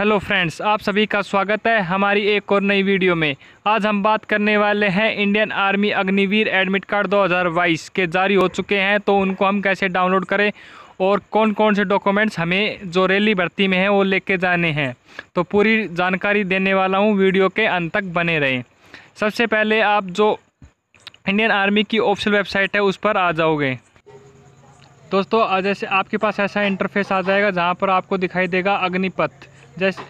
hello friends आप सभी का स्वागत है हमारी एक और नई वीडियो में आज हम बात करने वाले हैं Indian army Agniveer admit card 2022 के जारी हो चुके हैं तो उनको हम कैसे डाउनलोड करें और कौन कौन से डॉक्यूमेंट्स हमें जो रैली भर्ती में हैं वो लेके जाने हैं तो पूरी जानकारी देने वाला हूँ वीडियो के अंत तक बने रहें सबसे पहले आप जो इंडियन आर्मी की ऑफिशियल वेबसाइट है उस पर आ जाओगे दोस्तों जैसे आपके पास ऐसा इंटरफेस आ जाएगा जहाँ पर आपको दिखाई देगा अग्निपथ जस्ट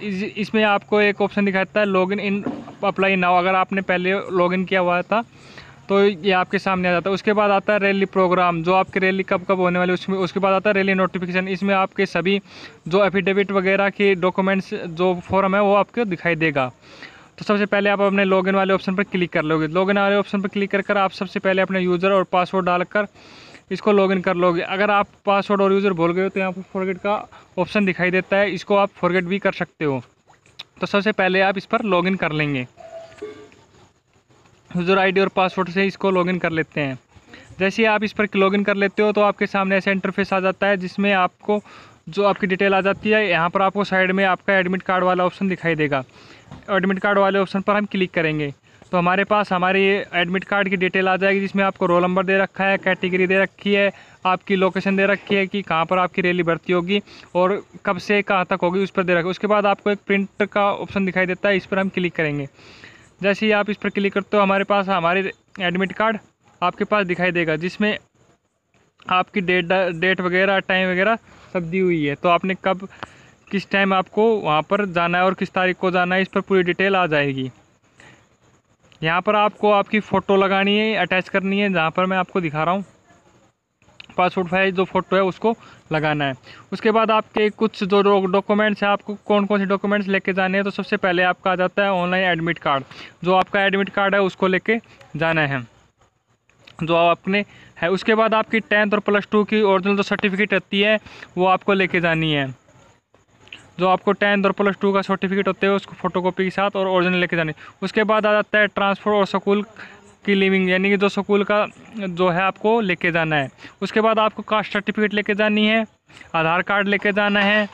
इसमें आपको एक ऑप्शन दिखाता है लॉगिन इन अप्लाई नाउ अगर आपने पहले लॉगिन किया हुआ था तो ये आपके सामने आ जाता है उसके बाद आता है रैली प्रोग्राम जो आपकी रैली कब कब होने वाली उसमें उसके बाद आता है रैली नोटिफिकेशन इसमें आपके सभी जो एफिडेविट वगैरह के डॉक्यूमेंट्स जो फॉर्म है वो आपको दिखाई देगा तो सबसे पहले आप अपने लॉगिन वाले ऑप्शन पर क्लिक कर लोगे लॉगिन वाले ऑप्शन पर क्लिक कर आप सबसे पहले अपने यूज़र और पासवर्ड डालकर इसको लॉगिन कर लोगे अगर आप पासवर्ड और यूज़र भूल गए हो तो यहाँ पर फॉरगेट का ऑप्शन दिखाई देता है इसको आप फॉरगेट भी कर सकते हो तो सबसे पहले आप इस पर लॉगिन कर लेंगे यूज़र आईडी और पासवर्ड से इसको लॉगिन कर लेते हैं जैसे आप इस पर लॉगिन कर लेते हो तो आपके सामने ऐसा इंटरफेस आ जाता है जिसमें आपको जो आपकी डिटेल आ जाती है यहाँ पर आपको साइड में आपका एडमिट कार्ड वाला ऑप्शन दिखाई देगा एडमिट कार्ड वाले ऑप्शन पर हम क्लिक करेंगे तो हमारे पास हमारी एडमिट कार्ड की डिटेल आ जाएगी जिसमें आपको रोल नंबर दे रखा है कैटेगरी दे रखी है आपकी लोकेशन दे रखी है कि कहाँ पर आपकी रैली भर्ती होगी और कब से कहाँ तक होगी उस पर दे रखा है उसके बाद आपको एक प्रिंट का ऑप्शन दिखाई देता है इस पर हम क्लिक करेंगे जैसे ही आप इस पर क्लिक करते हो हमारे पास हमारे एडमिट कार्ड आपके पास दिखाई देगा जिसमें आपकी डेट डेट वगैरह टाइम वगैरह सब दी हुई है तो आपने कब किस टाइम आपको वहाँ पर जाना है और किस तारीख को जाना है इस पर पूरी डिटेल आ जाएगी यहाँ पर आपको आपकी फ़ोटो लगानी है अटैच करनी है जहाँ पर मैं आपको दिखा रहा हूँ पासपोर्ट साइज जो फ़ोटो है उसको लगाना है उसके बाद आपके कुछ जो डॉक्यूमेंट्स हैं आपको कौन कौन से डॉक्यूमेंट्स लेके जाने हैं तो सबसे पहले आपका आ जाता है ऑनलाइन एडमिट कार्ड जो आपका एडमिट कार्ड है उसको लेके जाना है जो आपने है उसके बाद आपकी टेंथ और प्लस टू की ओरिजिनल जो सर्टिफिकेट रहती है वो आपको लेके जानी है जो आपको टेंथ और प्लस टू का सर्टिफिकेट होते हैं उसको फोटोकॉपी के साथ और ओरिजिनल लेके जाने उसके बाद आ जाता है ट्रांसफर और स्कूल की लिविंग यानी कि जो स्कूल का जो है आपको लेके जाना है उसके बाद आपको कास्ट सर्टिफिकेट लेके जानी है आधार कार्ड लेके जाना है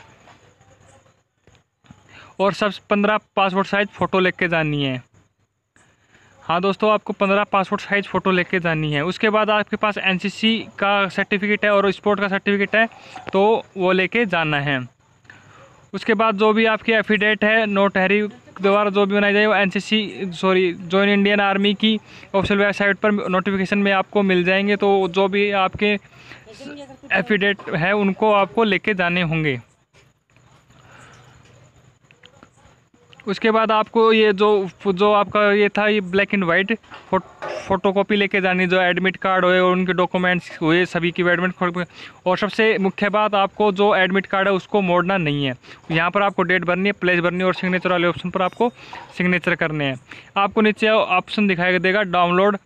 और सब पंद्रह पासपोर्ट साइज़ फ़ोटो लेके जानी है हाँ दोस्तों आपको पंद्रह पासपोर्ट साइज़ फ़ोटो लेके जानी है उसके बाद आपके पास एनसीसी का सर्टिफिकेट है और स्पोर्ट का सर्टिफिकेट है तो वो लेके जाना है उसके बाद जो भी आपकी एफिडेट है नोटहरी द्वारा जो भी बनाई जाए वो NCC sorry join Indian army की ऑफिशियल वेबसाइट पर नोटिफिकेशन में आपको मिल जाएंगे तो जो भी आपके एफिडेट है उनको आपको लेके जाने होंगे उसके बाद आपको ये जो जो आपका ये था ये black and white photo, photocopy लेके जानी जो एडमिट कार्ड हुए और उनके डॉक्यूमेंट्स हुए सभी की एडमिट और सबसे मुख्य बात आपको जो एडमिट कार्ड है उसको मोड़ना नहीं है यहाँ पर आपको डेट भरनी है प्लेस भरनी है और सिग्नेचर वाले ऑप्शन पर आपको सिग्नेचर करने हैं आपको नीचे ऑप्शन दिखाई देगा डाउनलोड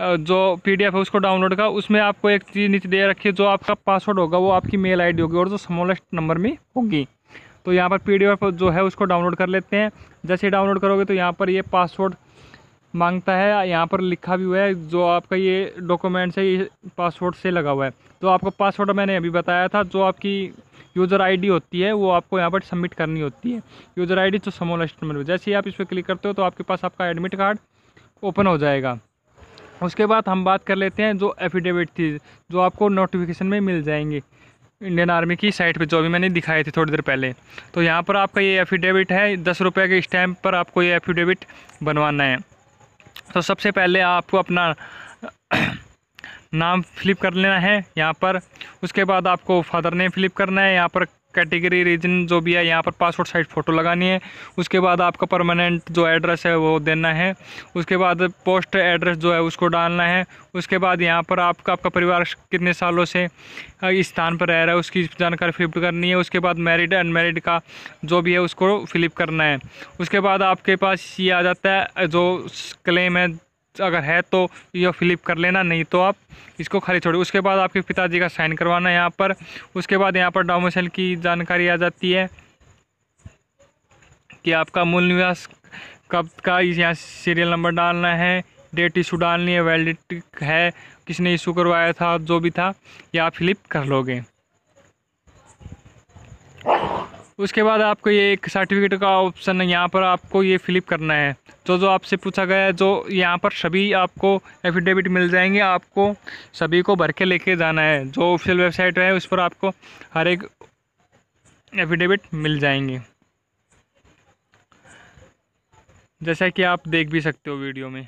जो पीडीएफ है उसको डाउनलोड का उसमें आपको एक चीज़ नीचे दे रखी है जो आपका पासवर्ड होगा वो आपकी मेल आईडी होगी और जो स्मॉलेस्ट नंबर में होगी तो यहाँ पर पी जो है उसको डाउनलोड कर लेते हैं जैसे डाउनलोड करोगे तो यहाँ पर ये पासवर्ड मांगता है यहाँ पर लिखा भी हुआ है जो आपका ये डॉक्यूमेंट्स है ये पासवर्ड से लगा हुआ है तो आपका पासवर्ड मैंने अभी बताया था जो आपकी यूज़र आईडी होती है वो आपको यहाँ पर सबमिट करनी होती है यूज़र आईडी तो समोल नंबर जैसे ही आप इस पर क्लिक करते हो तो आपके पास आपका एडमिट कार्ड ओपन हो जाएगा उसके बाद हम बात कर लेते हैं जो एफिडेविट थी जो आपको नोटिफिकेशन में मिल जाएंगी इंडियन आर्मी की साइट पे जो भी मैंने दिखाई थी थोड़ी देर पहले तो यहाँ पर आपका ये एफिडेविट है दस रुपये के स्टैम्प पर आपको ये एफिडेविट बनवाना है तो सबसे पहले आपको अपना नाम फ्लिप कर लेना है यहाँ पर उसके बाद आपको फादर नेम फ्लिप करना है यहाँ पर कैटेगरी रीजन जो भी है यहाँ पर पासपोर्ट साइज फ़ोटो लगानी है उसके बाद आपका परमानेंट जो एड्रेस है वो देना है उसके बाद पोस्ट एड्रेस जो है उसको डालना है उसके बाद यहाँ पर आपका आपका परिवार कितने सालों से इस स्थान पर रह रहा है उसकी जानकारी फिलिप करनी है उसके बाद मैरिड अनमेरिड का जो भी है उसको फिलिप करना है उसके बाद आपके पास ये आ जाता है जो क्लेम है अगर है तो यह फ्लिप कर लेना नहीं तो आप इसको खाली छोड़ो उसके बाद आपके पिताजी का साइन करवाना है यहाँ पर उसके बाद यहाँ पर डोमिसल की जानकारी आ जाती है कि आपका मूल निवास कब का यहाँ सीरियल नंबर डालना है डेट इशू डालनी है वैलिड है किसने इशू करवाया था जो भी था ये आप फ्लिप कर लोगे उसके बाद आपको ये एक सर्टिफिकेट का ऑप्शन है यहाँ पर आपको ये फ़िलिप करना है तो जो आपसे पूछा गया है जो यहाँ पर सभी आपको एफिडेविट मिल जाएंगे आपको सभी को भर के लेके जाना है जो ऑफिशियल वेबसाइट है उस पर आपको हर एक एफिडेविट मिल जाएंगे जैसा कि आप देख भी सकते हो वीडियो में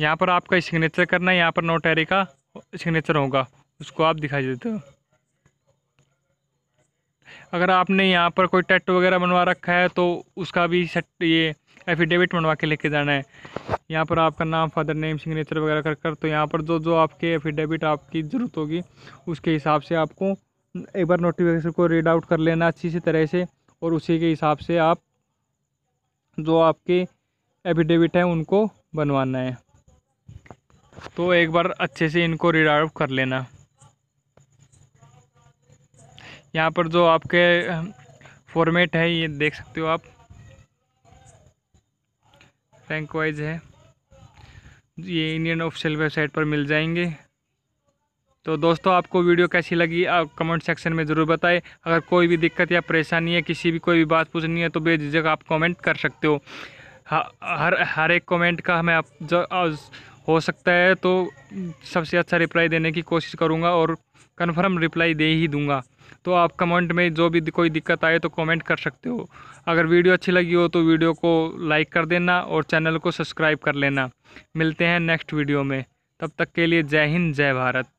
यहाँ पर आपका सिग्नेचर करना है यहाँ पर नोटरी का सिग्नेचर होगा उसको आप दिखाई देते हो अगर आपने यहाँ पर कोई टेट वगैरह बनवा रखा है तो उसका भी सट ये एफिडेविट बनवा के लेके जाना है यहाँ पर आपका नाम फादर नेम सिग्नेचर वगैरह कर कर तो यहाँ पर जो जो आपके एफिडेविट आपकी ज़रूरत होगी उसके हिसाब से आपको एक बार नोटिफिकेशन को रीड आउट कर लेना अच्छी सी तरह से और उसी के हिसाब से आप जो आपके एफिडेविट हैं उनको बनवाना है तो एक बार अच्छे से इनको रीड आउट कर लेना यहाँ पर जो आपके फॉर्मेट है ये देख सकते हो आप रैंक वाइज है ये इंडियन ऑफिशियल वेबसाइट पर मिल जाएंगे तो दोस्तों आपको वीडियो कैसी लगी आप कमेंट सेक्शन में ज़रूर बताएं अगर कोई भी दिक्कत या परेशानी है किसी भी कोई भी बात पूछनी है तो बेझिझक आप कमेंट कर सकते हो हर हर एक कमेंट का हमें आप जो हो सकता है तो सबसे अच्छा रिप्लाई देने की कोशिश करूँगा और कन्फर्म रिप्लाई दे ही दूँगा तो आप कमेंट में जो भी कोई दिक्कत आए तो कमेंट कर सकते हो अगर वीडियो अच्छी लगी हो तो वीडियो को लाइक कर देना और चैनल को सब्सक्राइब कर लेना मिलते हैं नेक्स्ट वीडियो में तब तक के लिए जय हिंद जय भारत